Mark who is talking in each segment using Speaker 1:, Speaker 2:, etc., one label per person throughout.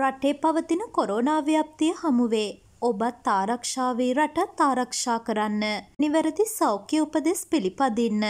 Speaker 1: රටේ පවතින කොරෝනා ව්‍යප්තිය හමුවේ. ඔබත් තාරක්ෂාවේ රටත් තාරක්ෂා කරන්න. නිවැරදි සෞඛ්‍ය උපදෙස් පිළිපදින්න.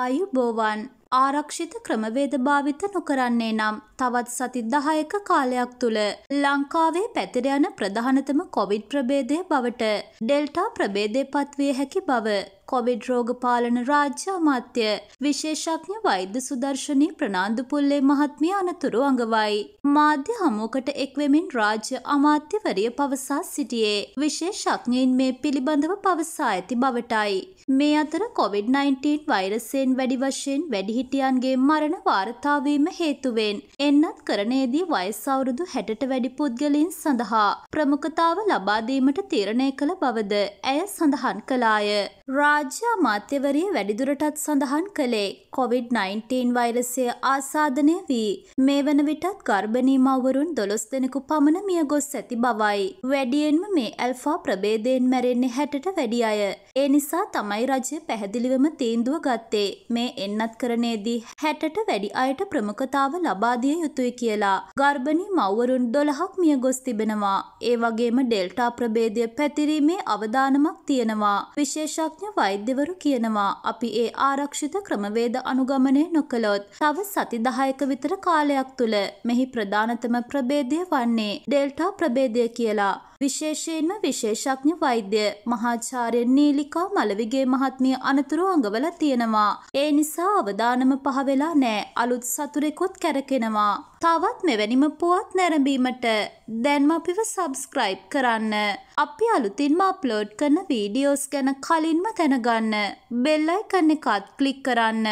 Speaker 1: ආයු බෝවන් ආරක්ෂිත ක්‍රමවේද භාවිත නොකරන්නේ නම් තවත් සති දහයක කාලයක් තුළ ලංකාවේ පැතිර යන ප්‍රධානතම කොවිඩ් ප්‍රබේදය බවට ඩෙල්ටා ප්‍රබේදය පත්විය හැකි බව කොවිඩ් රෝග පාලන රාජ්‍ය අමාත්‍ය විශේෂඥ වෛද්‍ය සුදර්ශනී ප්‍රනාන්දු පුල්ලේ මහත්මිය අනතුරු අඟවයි. මාධ්‍ය හමුවකට එක්වෙමින් රාජ්‍ය අමාත්‍යවරිය පවසා සිටියේ විශේෂඥයින් මේ පිළිබඳව පවසා ඇති බවටයි. මේ අතර කොවිD-19 වෛරසයෙන් වැඩි වශයෙන් වැඩිහිටියන්ගේ මරණ වාර්තාවීම හේතුවෙන් එන්නත් කරණයේදී වයස් අවුරුදු 60ට වැඩි පුද්ගලයන් සඳහා ප්‍රමුඛතාව ලබා දීමට තීරණය කළ බවද ඇය සඳහන් කළාය. රා රාජ්‍ය අමාත්‍යවරිය වැඩිදුරටත් සඳහන් කළේ කොවිD-19 වෛරසය ආසාධනය වී මේ වන විටත් ගර්භණී මව්වරුන් දොළොස් දෙනෙකු පමණ මිය ගොස් ඇති බවයි. වැඩියෙන්ම මේ ඇල්ෆා ප්‍රභේදයෙන් මැරෙන්නේ හැටට වැඩි අය. ඒ නිසා තමයි රජය පැහැදිලිවම තීන්දුව ගත්තේ මේ එන්නත් කරණයේදී හැටට වැඩි අයට ප්‍රමුඛතාව ලබාදිය යුතුයි කියලා. ගර්භණී මව්වරුන් දොළහක් මිය ගොස් තිබෙනවා. ඒ වගේම ඩෙල්ටා ප්‍රභේදය පැතිරීමේ අවධානමක් තියෙනවා. විශේෂඥ වෛද්‍යවරු කියනවා අපි ඒ ආරක්ෂිත ක්‍රමවේද අනුගමනය නොකළොත් තව සති දහයක විතර කාලයක් තුළ මෙහි ප්‍රධානතම ප්‍රබේදය වන්නේ ඩෙල්ටා ප්‍රබේදය කියලා විශේෂයෙන්ම විශේෂඥ වෛද්‍ය මහාචාර්ය නීලිකා මලවිගේ මහත්මිය අනතුරු අඟවල තියෙනවා. ඒ නිසා අවධානම පහවෙලා නෑ අලුත් සතුරෙකුත් කැරකෙනවා. තවත් මෙවැනිම පුවත් නැරඹීමට දැන්ම අපිව සබස්ක්‍රයිබ් කරන්න. අපි අලුතින්ම අප්ලෝඩ් කරන වීඩියෝස් ගැන කලින්ම තැන දැනගන්න බෙල්ලයිකන්න එකත් කලික් කරන්න